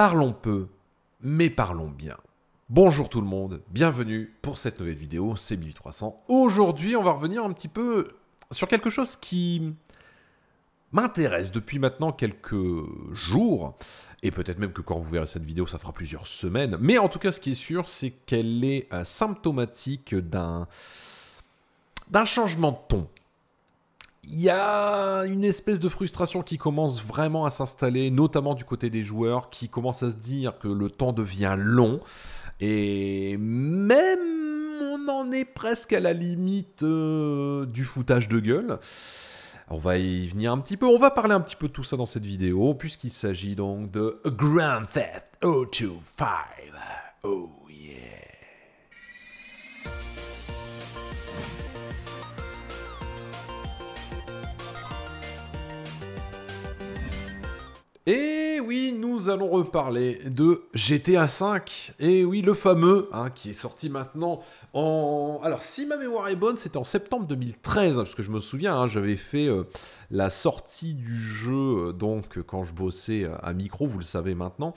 Parlons peu, mais parlons bien. Bonjour tout le monde, bienvenue pour cette nouvelle vidéo c'est 1300 Aujourd'hui, on va revenir un petit peu sur quelque chose qui m'intéresse depuis maintenant quelques jours, et peut-être même que quand vous verrez cette vidéo, ça fera plusieurs semaines, mais en tout cas, ce qui est sûr, c'est qu'elle est euh, symptomatique d'un d'un changement de ton il y a une espèce de frustration qui commence vraiment à s'installer, notamment du côté des joueurs, qui commencent à se dire que le temps devient long. Et même on en est presque à la limite euh, du foutage de gueule. On va y venir un petit peu, on va parler un petit peu de tout ça dans cette vidéo, puisqu'il s'agit donc de Grand Theft Auto oh. Et oui, nous allons reparler de GTA V. Et oui, le fameux, hein, qui est sorti maintenant en... Alors, si ma mémoire est bonne, c'était en septembre 2013, hein, parce que je me souviens, hein, j'avais fait... Euh, la sortie du jeu, euh, donc quand je bossais euh, à micro, vous le savez maintenant,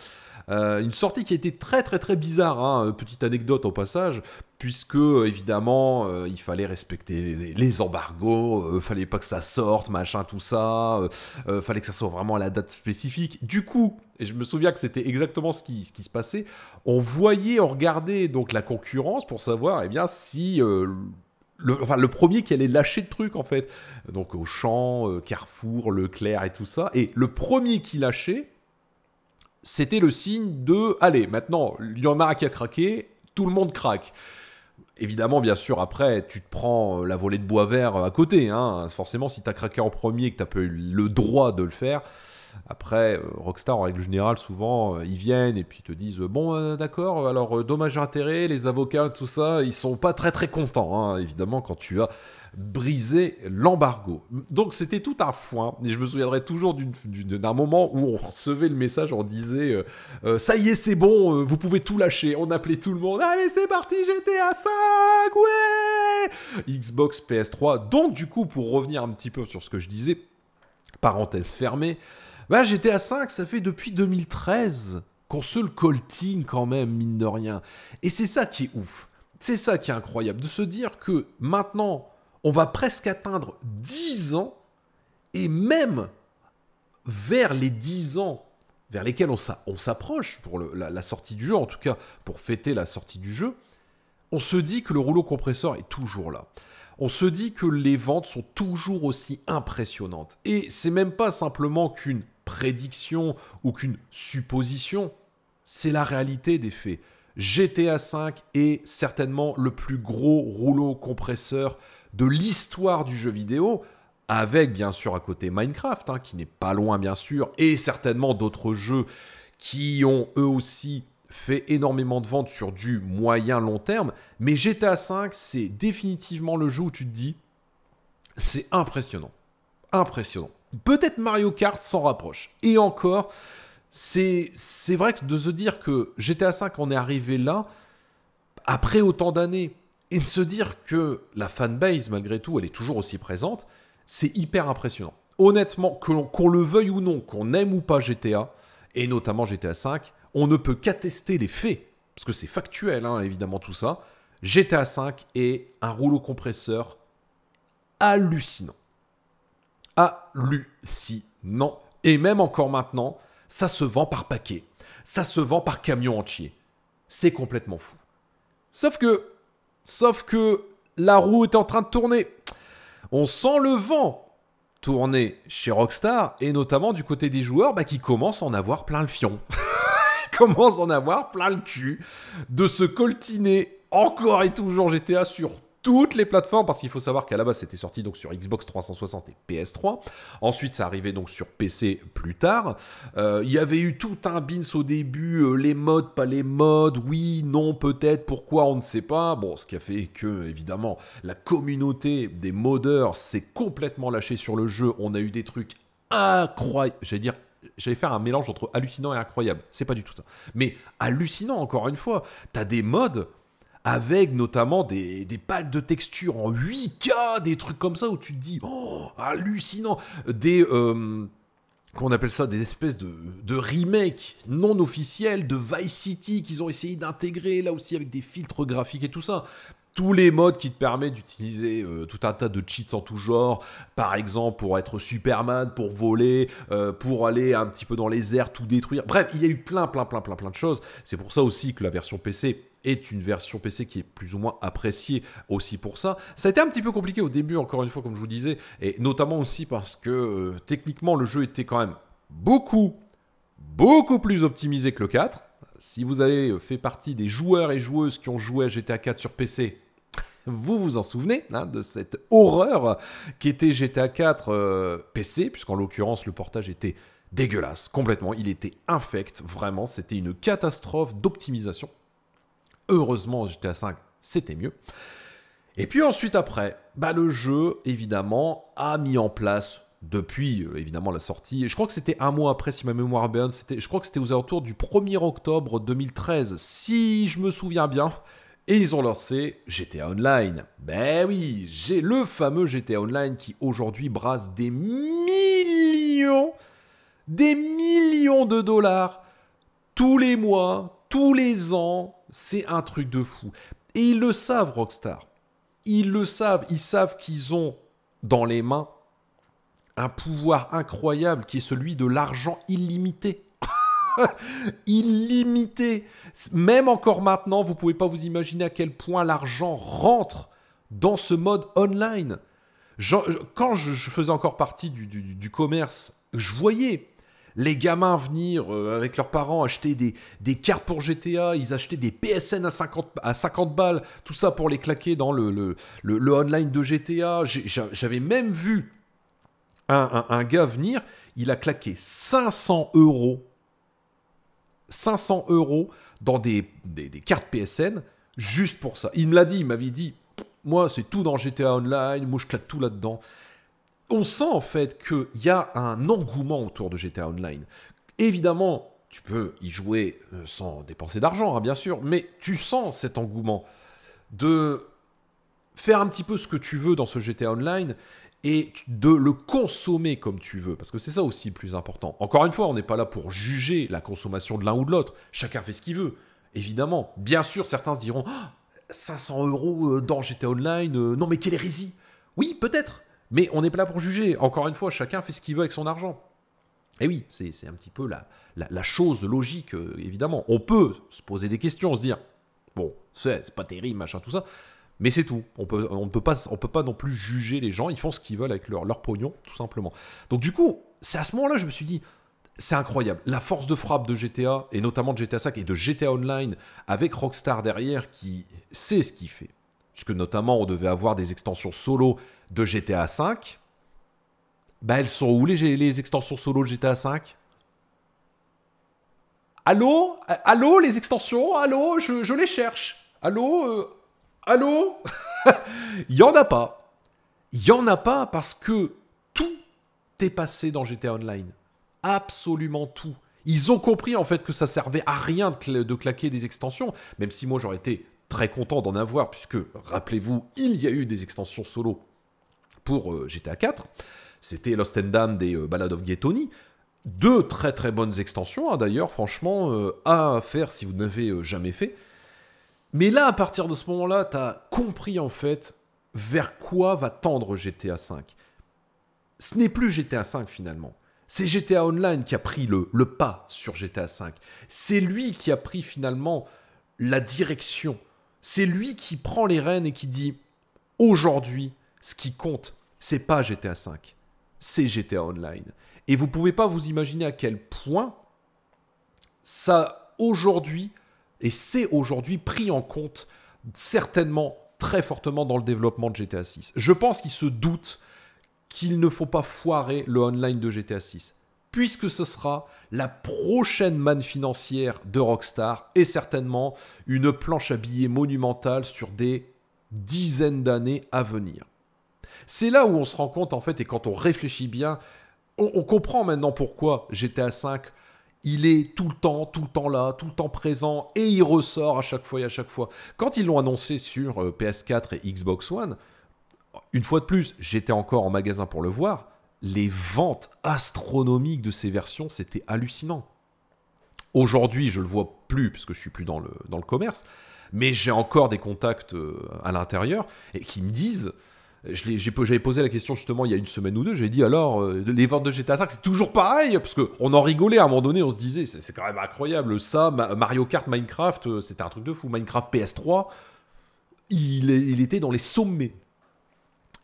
euh, une sortie qui était très très très bizarre, hein, petite anecdote au passage, puisque évidemment il fallait respecter les, embargos, embargos, ne fallait pas que ça sorte, machin, tout ça, il fallait que ça sorte vraiment à la date spécifique. Du coup, et je me souviens que c'était exactement ce qui, ce qui se passait, on voyait, on regardait donc la concurrence pour savoir eh bien si le, enfin, le premier qui allait lâcher le truc en fait. Donc au champ euh, Carrefour, Leclerc et tout ça. Et le premier qui lâchait, c'était le signe de allez, maintenant, il y en a qui a craqué, tout le monde craque. Évidemment, bien sûr, après, tu te prends euh, la volée de bois vert euh, à côté. Hein. Forcément, si tu as craqué en premier et que tu pas eu le droit de le faire, après, euh, Rockstar, en règle générale, souvent, euh, ils viennent et puis te disent euh, Bon, d'accord, alors, dommage intérêt, les avocats, tout ça, ils sont pas très très contents, hein, évidemment, quand tu as brisé l'embargo. Donc, c'était tout un foin. Et je me souviendrai toujours d'un moment où on recevait le message, on disait Ça y est, c'est bon, vous pouvez tout lâcher. On appelait tout le monde Allez, c'est parti, GTA 5, ouais Xbox, PS3. Donc, du coup, pour revenir un petit peu sur ce que je disais, parenthèse fermée, bah, à 5, ça fait depuis 2013 qu'on se le coltine quand même, mine de rien. Et c'est ça qui est ouf. C'est ça qui est incroyable, de se dire que maintenant, on va presque atteindre 10 ans, et même vers les 10 ans vers lesquels on s'approche, pour la, la, sortie du jeu, en tout cas pour fêter la sortie du jeu, on se dit que le rouleau compresseur est toujours là. On se dit que les ventes sont toujours aussi impressionnantes. Et c'est même pas simplement qu'une prédiction ou qu'une supposition, c'est la réalité des faits. GTA V est certainement le plus gros rouleau compresseur de l'histoire du jeu vidéo, avec bien sûr à côté Minecraft, hein, qui n'est pas loin bien sûr, et certainement d'autres jeux qui ont eux aussi fait énormément de ventes sur du moyen long terme. Mais GTA V, c'est définitivement le jeu où tu te dis, c'est impressionnant. Impressionnant. Peut-être Mario Kart s'en rapproche. Et encore, c'est, c'est vrai que de se dire que GTA V on est arrivé là, après autant d'années, et de se dire que la fanbase, malgré tout, elle est toujours aussi présente, c'est hyper impressionnant. Honnêtement, qu'on le veuille ou non, qu'on aime ou pas GTA, et notamment GTA V, on ne peut qu'attester les faits, parce que c'est factuel, hein, évidemment, tout ça. GTA V est un rouleau compresseur hallucinant non Et même encore maintenant, ça se vend par paquet. Ça se vend par camion entier. C'est complètement fou. Sauf que, sauf que la roue est en train de tourner. On sent le vent tourner chez Rockstar et notamment du côté des joueurs bah, qui commencent à en avoir plein le fion. commencent à en avoir plein le cul de se coltiner encore et toujours GTA sur toutes les plateformes, parce qu'il faut savoir qu'à la base c'était sorti donc sur Xbox 360 et PS3. Ensuite, ça arrivait donc sur PC plus tard. Euh, il y avait eu tout un bins au début, euh, les modes, pas les modes, oui, non, peut-être, pourquoi, on ne sait pas. Bon, ce qui a fait que, évidemment, la communauté des modeurs s'est complètement lâchée sur le jeu. On a eu des trucs incroyables, j'allais dire j'allais faire un mélange entre hallucinant et incroyable. C'est pas du tout ça. Mais hallucinant, encore une fois. T'as des modes avec notamment des, des packs de textures en 8K, des trucs comme ça où tu te dis, oh, hallucinant, des... Euh, qu'on appelle ça des espèces de, de remakes non officiels de Vice City qu'ils ont essayé d'intégrer là aussi avec des filtres graphiques et tout ça tous les modes qui te permettent d'utiliser euh, tout un tas de cheats en tout genre, par exemple pour être Superman, pour voler, euh, pour aller un petit peu dans les airs, tout détruire. Bref, il y a eu plein, plein, plein, plein, plein de choses. C'est pour ça aussi que la version PC est une version PC qui est plus ou moins appréciée aussi pour ça. Ça a été un petit peu compliqué au début, encore une fois, comme je vous disais, et notamment aussi parce que euh, techniquement le jeu était quand même beaucoup, beaucoup plus optimisé que le 4. Si vous avez fait partie des joueurs et joueuses qui ont joué à GTA 4 sur PC, vous vous en souvenez hein, de cette horreur qui était GTA 4 euh, PC, puisqu'en l'occurrence le portage était dégueulasse, complètement, il était infect, vraiment, c'était une catastrophe d'optimisation. Heureusement, GTA 5, c'était mieux. Et puis ensuite après, bah, le jeu, évidemment, a mis en place depuis euh, évidemment la sortie. je crois que c'était un mois après, si ma mémoire est bonne, je crois que c'était aux alentours du 1er octobre 2013, si je me souviens bien. Et ils ont lancé GTA Online. Ben oui, j'ai le fameux GTA Online qui aujourd'hui brasse des millions, des millions de dollars tous les mois, tous les ans. C'est un truc de fou. Et ils le savent, Rockstar. Ils le savent. Ils savent qu'ils ont dans les mains un pouvoir incroyable qui est celui de l'argent illimité. illimité. Même encore maintenant, vous pouvez pas vous imaginer à quel point l'argent rentre dans ce mode online. quand je, faisais encore partie du, commerce, je voyais les gamins venir euh, avec leurs parents acheter des, cartes pour GTA, ils achetaient des PSN à 50, à 50 balles, tout ça pour les claquer dans le, le, online de GTA. J'avais même vu un, un gars venir, il a claqué 500 euros 500 euros dans des, cartes PSN juste pour ça. Il me l'a dit, il m'avait dit, moi c'est tout dans GTA Online, moi je claque tout là-dedans. On sent en fait qu'il y a un engouement autour de GTA Online. Évidemment, tu peux y jouer euh, sans dépenser d'argent, hein, bien sûr, mais tu sens cet engouement de faire un petit peu ce que tu veux dans ce GTA Online et de le consommer comme tu veux, parce que c'est ça aussi le plus important. Encore une fois, on n'est pas là pour juger la consommation de l'un ou de l'autre, chacun fait ce qu'il veut, évidemment. Bien sûr, certains se diront 500 ah, euros euh, dans j'étais Online, euh, non mais quelle hérésie Oui, peut-être, mais on n'est pas là pour juger. Encore une fois, chacun fait ce qu'il veut avec son argent. Et eh oui, c'est un petit peu la, la, chose logique, euh, évidemment. On peut se poser des questions, se dire, bon, c'est pas terrible, machin, tout ça. Mais c'est tout. On peut, ne peut, pas, on peut pas non plus juger les gens. Ils font ce qu'ils veulent avec leur, leur pognon, tout simplement. Donc du coup, c'est à ce moment-là, je me suis dit, c'est incroyable. La force de frappe de GTA, et notamment de GTA 5 et de GTA Online, avec Rockstar derrière qui sait ce qu'il fait. Puisque notamment, on devait avoir des extensions solo de GTA 5. Bah, elles sont où les, les extensions solo de GTA 5 Allô Allô, les extensions Allô, je, je, les cherche. Allô euh, Allô Il n'y en a pas. Il n'y en a pas parce que tout est passé dans GTA Online. Absolument tout. Ils ont compris en fait que ça servait à rien de, claquer des extensions, même si moi j'aurais été très content d'en avoir, puisque rappelez-vous, il y a eu des extensions solo pour euh, GTA 4. C'était Lost and Damned et euh, Ballad of Ghettoni. Deux très très bonnes extensions, hein, d'ailleurs, franchement, euh, à faire si vous n'avez jamais fait. Mais là, à partir de ce moment-là, tu as compris en fait vers quoi va tendre GTA V. Ce n'est plus GTA V finalement. C'est GTA Online qui a pris le, pas sur GTA V. C'est lui qui a pris finalement la direction. C'est lui qui prend les rênes et qui dit aujourd'hui, ce qui compte, c'est pas GTA V, c'est GTA Online. Et vous pouvez pas vous imaginer à quel point ça aujourd'hui et c'est aujourd'hui pris en compte certainement très fortement dans le développement de GTA 6. Je pense qu'il se doute qu'il ne faut pas foirer le online de GTA 6, puisque ce sera la prochaine manne financière de Rockstar et certainement une planche à billets monumentale sur des dizaines d'années à venir. C'est là où on se rend compte en fait, et quand on réfléchit bien, on, comprend maintenant pourquoi GTA 5 il est tout le temps, tout le temps là, tout le temps présent, et il ressort à chaque fois et à chaque fois. Quand ils l'ont annoncé sur euh, PS4 et Xbox One, une fois de plus, j'étais encore en magasin pour le voir, les ventes astronomiques de ces versions, c'était hallucinant. Aujourd'hui, je le vois plus, parce que je suis plus dans le, dans le commerce, mais j'ai encore des contacts euh, à l'intérieur, et qui me disent... J'avais posé la question justement il y a une semaine ou deux, j'ai dit alors, euh, les ventes de GTA 5, c'est toujours pareil, parce qu'on en rigolait à un moment donné, on se disait, c'est quand même incroyable, ça, Mario Kart, Minecraft, euh, c'était un truc de fou, Minecraft PS3, il, il, était dans les sommets.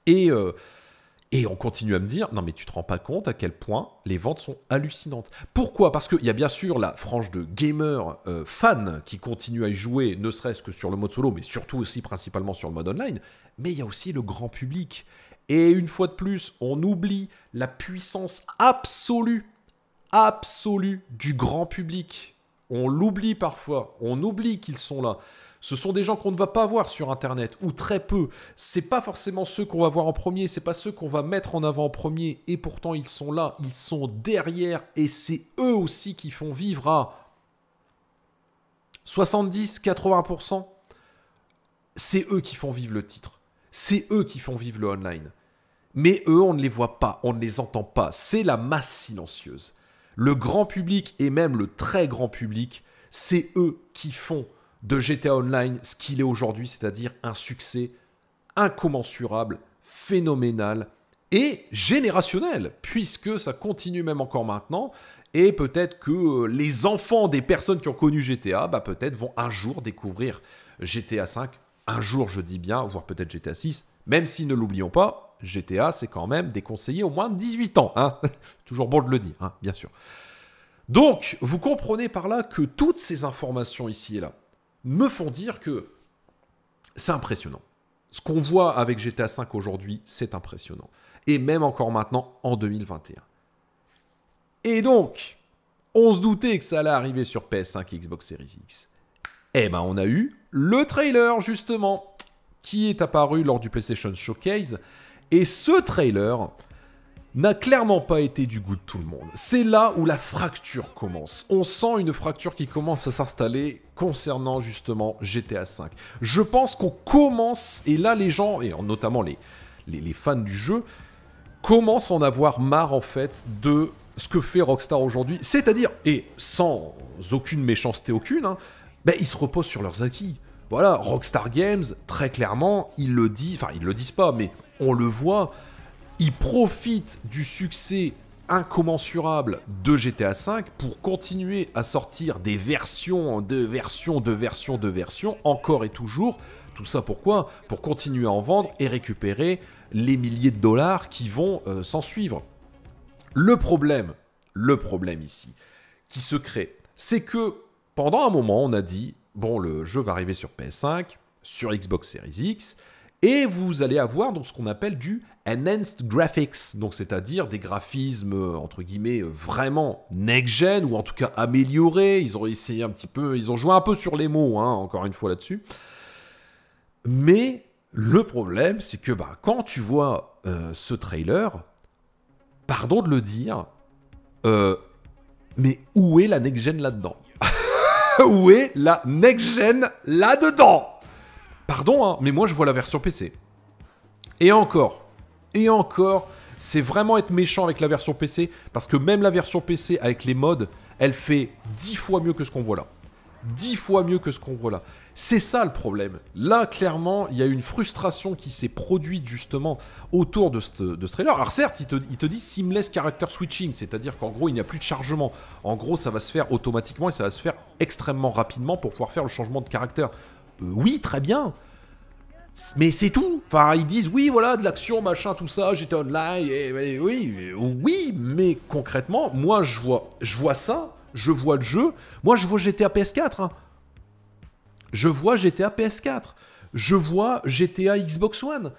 Et euh, et on continue à me dire, non mais tu te rends pas compte à quel point les ventes sont hallucinantes. Pourquoi Parce qu'il y a bien sûr la frange de gamers euh, fans qui continuent à y jouer, ne serait-ce que sur le mode solo, mais surtout aussi principalement sur le mode online, mais il y a aussi le grand public. Et une fois de plus, on oublie la puissance absolue, absolue du grand public. On l'oublie parfois, on oublie qu'ils sont là. Ce sont des gens qu'on ne va pas voir sur Internet, ou très peu. C'est pas forcément ceux qu'on va voir en premier, c'est pas ceux qu'on va mettre en avant en premier, et pourtant ils sont là, ils sont derrière, et c'est eux aussi qui font vivre à 70-80%. C'est eux qui font vivre le titre. C'est eux qui font vivre le online. Mais eux, on ne les voit pas, on ne les entend pas. C'est la masse silencieuse. Le grand public et même le très grand public, c'est eux qui font de GTA Online, ce qu'il est aujourd'hui, c'est-à-dire un succès incommensurable, phénoménal et générationnel, puisque ça continue même encore maintenant. Et peut-être que euh, les enfants des personnes qui ont connu GTA, bah peut-être vont un jour découvrir GTA 5, un jour je dis bien, voire peut-être GTA 6, même si ne l'oublions pas, GTA c'est quand même déconseillé au moins de 18 ans. Hein. Toujours bon de le dire, hein, bien sûr. Donc, vous comprenez par là que toutes ces informations ici et là, me font dire que c'est impressionnant. Ce qu'on voit avec GTA V aujourd'hui, c'est impressionnant. Et même encore maintenant, en 2021. Et donc, on se doutait que ça allait arriver sur PS5 et Xbox Series X. Eh ben, on a eu le trailer, justement, qui est apparu lors du PlayStation Showcase. Et ce trailer, n'a clairement pas été du goût de tout le monde. C'est là où la fracture commence. On sent une fracture qui commence à s'installer concernant justement GTA V. Je pense qu'on commence, et là les gens, et notamment les, les, fans du jeu, commencent à en avoir marre en fait de ce que fait Rockstar aujourd'hui. C'est-à-dire, et sans aucune méchanceté aucune, hein, ben, ils se reposent sur leurs acquis. Voilà, Rockstar Games, très clairement, ils le disent, enfin ils le disent pas, mais on le voit, il profite du succès incommensurable de GTA V pour continuer à sortir des versions, de versions, de versions, de versions, encore et toujours. Tout ça pourquoi Pour continuer à en vendre et récupérer les milliers de dollars qui vont euh, s'en suivre. Le problème, le problème ici, qui se crée, c'est que pendant un moment, on a dit, bon, le jeu va arriver sur PS5, sur Xbox Series X, et vous allez avoir donc ce qu'on appelle du enhanced graphics, donc c'est-à-dire des graphismes euh, entre guillemets euh, vraiment next-gen ou en tout cas améliorés. Ils ont essayé un petit peu, ils ont joué un peu sur les mots, hein, encore une fois là-dessus. Mais le problème, c'est que bah, quand tu vois euh, ce trailer, pardon de le dire, mais où est la next-gen là-dedans Où est la next-gen là-dedans Pardon, hein, mais moi je vois la version PC. Et encore, et encore, c'est vraiment être méchant avec la version PC, parce que même la version PC avec les mods, elle fait 10 fois mieux que ce qu'on voit là. 10 fois mieux que ce qu'on voit là. C'est ça le problème. Là, clairement, il y a une frustration qui s'est produite justement autour de ce, trailer. Alors certes, il te, il te, dit seamless character switching, c'est-à-dire qu'en gros, il n'y a plus de chargement. En gros, ça va se faire automatiquement et ça va se faire extrêmement rapidement pour pouvoir faire le changement de caractère. Euh, oui, très bien. Mais c'est tout. Enfin, ils disent oui, voilà, de l'action, machin, tout ça, j'étais online, oui, oh, oui, mais concrètement, moi, je vois, je vois ça, je vois le jeu. Moi, je vois GTA PS4. Hein. Je vois GTA PS4. Je vois GTA Xbox One.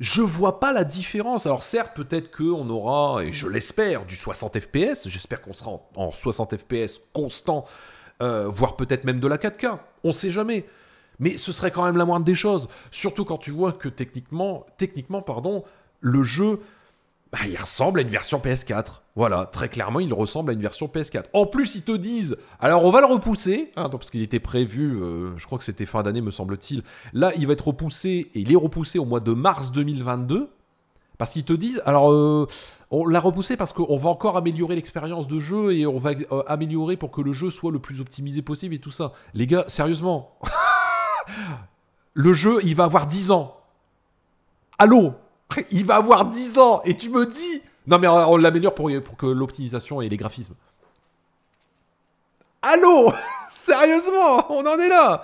Je vois pas la différence. Alors certes, peut-être qu'on aura, et je l'espère, du 60 FPS. J'espère qu'on sera en, 60 FPS constant, euh, voire peut-être même de la 4K. On sait jamais. Mais ce serait quand même la moindre des choses. Surtout quand tu vois que techniquement, techniquement pardon, le jeu, bah, il ressemble à une version PS4. Voilà, très clairement, il ressemble à une version PS4. En plus, ils te disent, alors on va le repousser, ah, parce qu'il était prévu, euh, je crois que c'était fin d'année, me semble-t-il. Là, il va être repoussé, et il est repoussé au mois de mars 2022. Parce qu'ils te disent, alors euh, on l'a repoussé parce qu'on va encore améliorer l'expérience de jeu et on va euh, améliorer pour que le jeu soit le plus optimisé possible et tout ça. Les gars, sérieusement le jeu, il va avoir 10 ans. Allô Il va avoir 10 ans et tu me dis Non, mais on l'améliore pour, que l'optimisation et les graphismes. Allô Sérieusement On en est là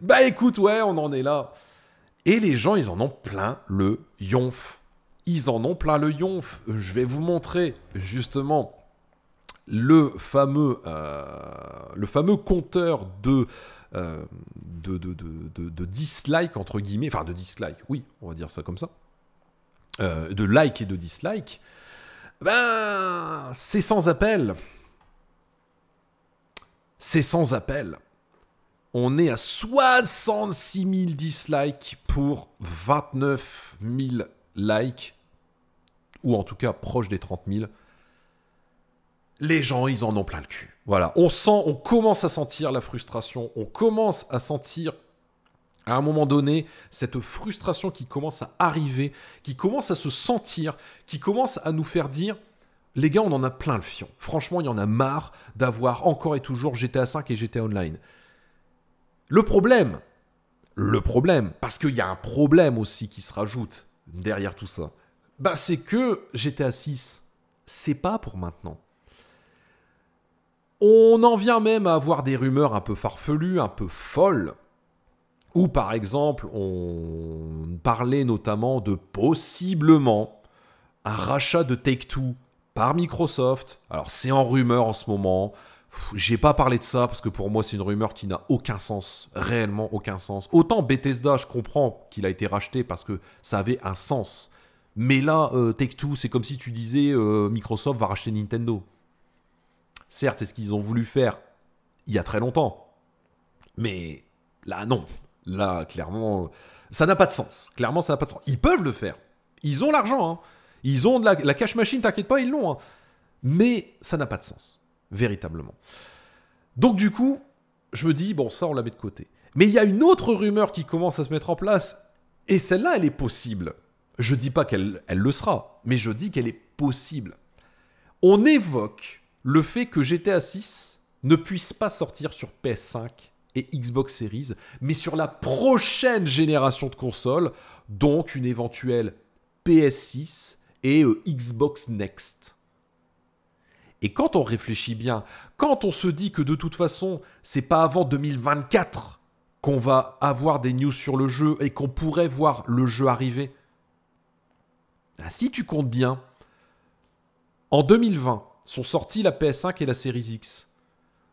Bah écoute, ouais, on en est là. Et les gens, ils en ont plein le yonf. Ils en ont plein le yonf. Je vais vous montrer justement le fameux, euh, le fameux compteur de euh, de, dislike, entre guillemets, enfin de dislike, oui, on va dire ça comme ça, euh, de like et de dislike, ben, c'est sans appel. C'est sans appel. On est à 66 000 dislikes pour 29 000 likes, ou en tout cas proche des 30 000. Les gens, ils en ont plein le cul. Voilà, on sent, on commence à sentir la frustration, on commence à sentir à un moment donné cette frustration qui commence à arriver, qui commence à se sentir, qui commence à nous faire dire les gars, on en a plein le fion. Franchement, il y en a marre d'avoir encore et toujours GTA 5 et GTA Online. Le problème, le problème, parce qu'il y a un problème aussi qui se rajoute derrière tout ça, bah c'est que GTA 6, c'est pas pour maintenant. On en vient même à avoir des rumeurs un peu farfelues, un peu folles, où par exemple on parlait notamment de possiblement un rachat de Take-Two par Microsoft. Alors c'est en rumeur en ce moment. J'ai pas parlé de ça parce que pour moi c'est une rumeur qui n'a aucun sens, réellement aucun sens. Autant Bethesda, je comprends qu'il a été racheté parce que ça avait un sens. Mais là, euh, Take-Two, c'est comme si tu disais euh, Microsoft va racheter Nintendo. Certes, c'est ce qu'ils ont voulu faire il y a très longtemps. Mais là, non. Là, clairement, ça n'a pas de sens. Clairement, ça n'a pas de sens. Ils peuvent le faire. Ils ont l'argent. Hein. Ils ont la, cash machine, t'inquiète pas, ils l'ont. Hein. Mais ça n'a pas de sens. Véritablement. Donc, du coup, je me dis, bon, ça, on la met de côté. Mais il y a une autre rumeur qui commence à se mettre en place. Et celle-là, elle est possible. Je ne dis pas qu'elle elle le sera, mais je dis qu'elle est possible. On évoque le fait que GTA 6 ne puisse pas sortir sur PS5 et Xbox Series, mais sur la prochaine génération de consoles, donc une éventuelle PS6 et euh, Xbox Next. Et quand on réfléchit bien, quand on se dit que de toute façon, c'est pas avant 2024 qu'on va avoir des news sur le jeu et qu'on pourrait voir le jeu arriver. Ben, si tu comptes bien, en 2020, sont sortis la PS5 et la Series X.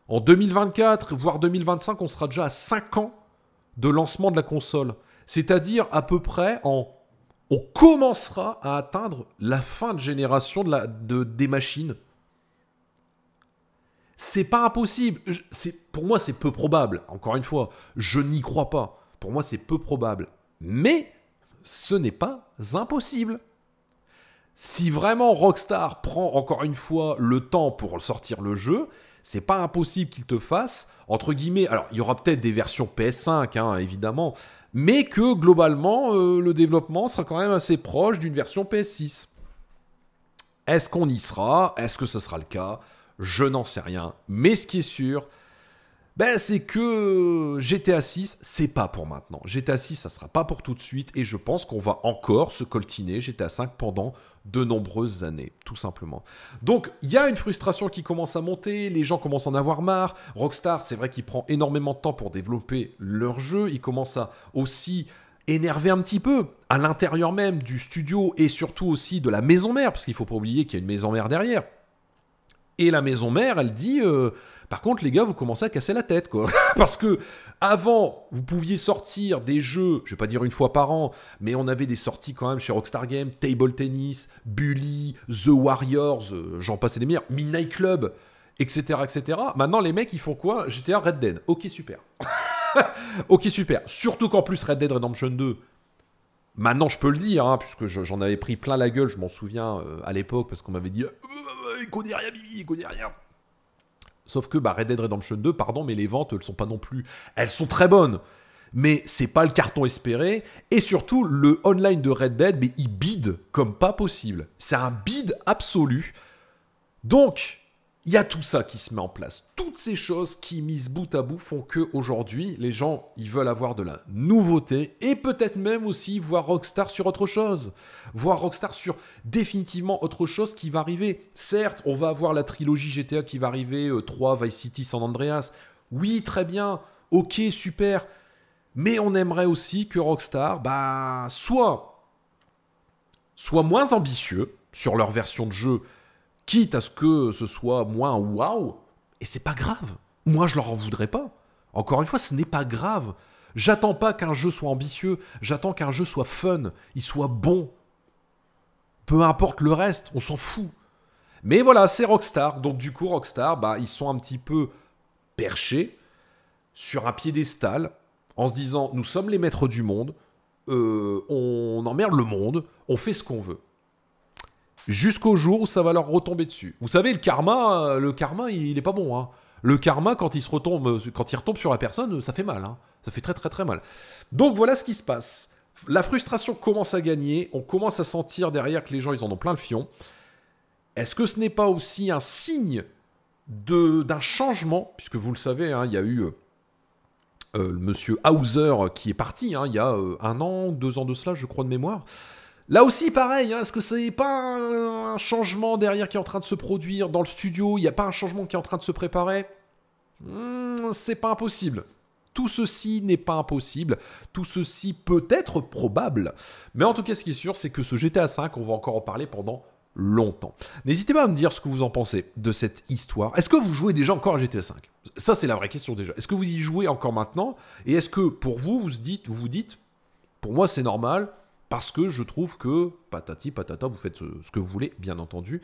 En 2024, voire 2025, on sera déjà à 5 ans de lancement de la console. C'est-à-dire à peu près en... On commencera à atteindre la fin de génération de la, de, des machines. C'est pas impossible. C'est pour moi, c'est peu probable. Encore une fois, je n'y crois pas. Pour moi, c'est peu probable. Mais ce n'est pas impossible si vraiment Rockstar prend encore une fois le temps pour sortir le jeu, c'est pas impossible qu'il te fasse, entre guillemets, alors il y aura peut-être des versions PS5, hein, évidemment, mais que globalement, euh, le développement sera quand même assez proche d'une version PS6. Est-ce qu'on y sera Est-ce que ce sera le cas Je n'en sais rien. Mais ce qui est sûr, ben, c'est que GTA 6, c'est pas pour maintenant. GTA 6, ça sera pas pour tout de suite, et je pense qu'on va encore se coltiner GTA 5 pendant de nombreuses années, tout simplement. Donc, il y a une frustration qui commence à monter, les gens commencent à en avoir marre. Rockstar, c'est vrai qu'il prend énormément de temps pour développer leur jeu, il commence à aussi énerver un petit peu à l'intérieur même du studio et surtout aussi de la maison mère, parce qu'il faut pas oublier qu'il y a une maison mère derrière. Et la maison mère, elle dit, euh, par contre, les gars, vous commencez à casser la tête, quoi. Parce que avant, vous pouviez sortir des jeux, je vais pas dire une fois par an, mais on avait des sorties quand même chez Rockstar Games, Table Tennis, Bully, The Warriors, euh, j'en passais des meilleurs, Midnight Club, etc., etc. Maintenant, les mecs, ils font quoi GTA Red Dead. Ok, super. ok, super. Surtout qu'en plus, Red Dead Redemption 2, Maintenant, je peux le dire, hein, puisque j'en avais pris plein la gueule, je m'en souviens euh, à l'époque, parce qu'on m'avait dit euh, euh rien, Bibi, il connaît rien. Sauf que bah, Red Dead Redemption 2, pardon, mais les ventes, elles sont pas non plus. Elles sont très bonnes, mais c'est pas le carton espéré. Et surtout, le online de Red Dead, mais il bide comme pas possible. C'est un bide absolu. Donc, il y a tout ça qui se met en place. Toutes ces choses qui, mises bout à bout, font que aujourd'hui, les gens, ils veulent avoir de la nouveauté et peut-être même aussi voir Rockstar sur autre chose. Voir Rockstar sur définitivement autre chose qui va arriver. Certes, on va avoir la trilogie GTA qui va arriver, 3, euh, Vice City, San Andreas. Oui, très bien. Ok, super. Mais on aimerait aussi que Rockstar, bah, soit, soit moins ambitieux sur leur version de jeu quitte à ce que ce soit moins waouh, et c'est pas grave. Moi, je leur en voudrais pas. Encore une fois, ce n'est pas grave. J'attends pas qu'un jeu soit ambitieux, j'attends qu'un jeu soit fun, il soit bon. Peu importe le reste, on s'en fout. Mais voilà, c'est Rockstar. Donc du coup, Rockstar, bah, ils sont un petit peu perchés sur un piédestal en se disant nous sommes les maîtres du monde, euh, on emmerde le monde, on fait ce qu'on veut jusqu'au jour où ça va leur retomber dessus. Vous savez, le karma, euh, le karma, il n'est pas bon. Hein. Le karma, quand il se retombe, euh, quand il retombe sur la personne, euh, ça fait mal. Hein. Ça fait très très très mal. Donc voilà ce qui se passe. La frustration commence à gagner. On commence à sentir derrière que les gens, ils en ont plein le fion. Est-ce que ce n'est pas aussi un signe d'un changement, puisque vous le savez, hein, il y a eu le monsieur Hauser qui est parti, il y a un an, deux ans de cela, je crois de mémoire, Là aussi, pareil, hein, est-ce que c'est pas un, changement derrière qui est en train de se produire dans le studio Il n'y a pas un changement qui est en train de se préparer hmm, C'est pas impossible. Tout ceci n'est pas impossible, tout ceci peut être probable, mais en tout cas ce qui est sûr c'est que ce GTA V, on va encore en parler pendant longtemps. N'hésitez pas à me dire ce que vous en pensez de cette histoire. Est-ce que vous jouez déjà encore à GTA V Ça c'est la vraie question déjà. Est-ce que vous y jouez encore maintenant Et est-ce que pour vous, vous, vous dites, pour moi c'est normal, parce que je trouve que patati patata, vous faites ce, que vous voulez, bien entendu.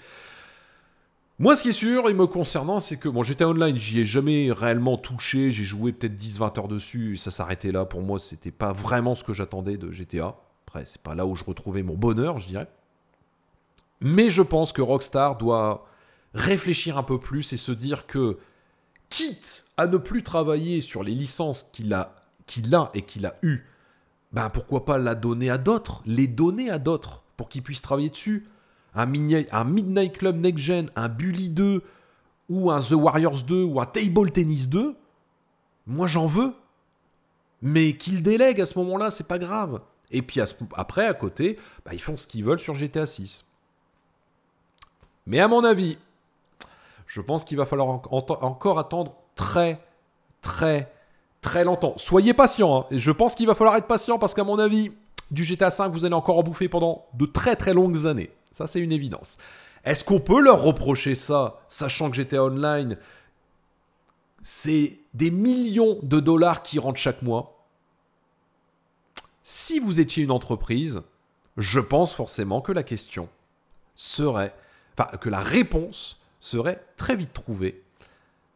Moi, ce qui est sûr, et me concernant, c'est que bon, j'étais online, j'y ai jamais réellement touché, j'ai joué peut-être 10-20 heures dessus, ça s'arrêtait là. Pour moi, ce c'était pas vraiment ce que j'attendais de GTA. Après, c'est pas là où je retrouvais mon bonheur, je dirais. Mais je pense que Rockstar doit réfléchir un peu plus et se dire que, quitte à ne plus travailler sur les licences qu'il a, qu'il a et qu'il a eues ben pourquoi pas la donner à d'autres, les donner à d'autres, pour qu'ils puissent travailler dessus. Un, Midnight Club Next Gen, un Bully 2, ou un The Warriors 2, ou un Table Tennis 2, moi j'en veux. Mais qu'ils délèguent à ce moment-là, c'est pas grave. Et puis après, à côté, ben, ils font ce qu'ils veulent sur GTA 6. Mais à mon avis, je pense qu'il va falloir encore attendre très, très, très longtemps. Soyez patient, hein. je pense qu'il va falloir être patient parce qu'à mon avis, du GTA V, vous allez encore en bouffer pendant de très très longues années. Ça, c'est une évidence. Est-ce qu'on peut leur reprocher ça, sachant que GTA Online, c'est des millions de dollars qui rentrent chaque mois Si vous étiez une entreprise, je pense forcément que la question serait, enfin que la réponse serait très vite trouvée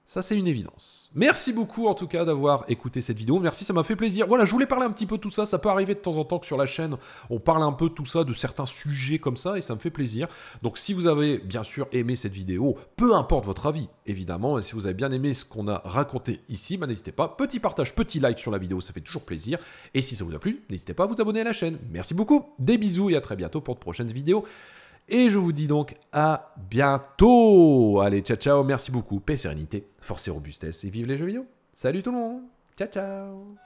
ça, c'est une évidence. Merci beaucoup, en tout cas, d'avoir écouté cette vidéo. Merci, ça m'a fait plaisir. Voilà, je voulais parler un petit peu de tout ça. Ça peut arriver de temps en temps que sur la chaîne, on parle un peu de tout ça, de certains sujets comme ça, et ça me fait plaisir. Donc, si vous avez, bien sûr, aimé cette vidéo, peu importe votre avis, évidemment, et si vous avez bien aimé ce qu'on a raconté ici, bah, n'hésitez pas. Petit partage, petit like sur la vidéo, ça fait toujours plaisir. Et si ça vous a plu, n'hésitez pas à vous abonner à la chaîne. Merci beaucoup, des bisous, et à très bientôt pour de prochaines vidéos. Et je vous dis donc à bientôt. Allez, ciao ciao, merci beaucoup. Paix, sérénité, force et robustesse et vive les jeux vidéo. Salut tout le monde. Ciao ciao.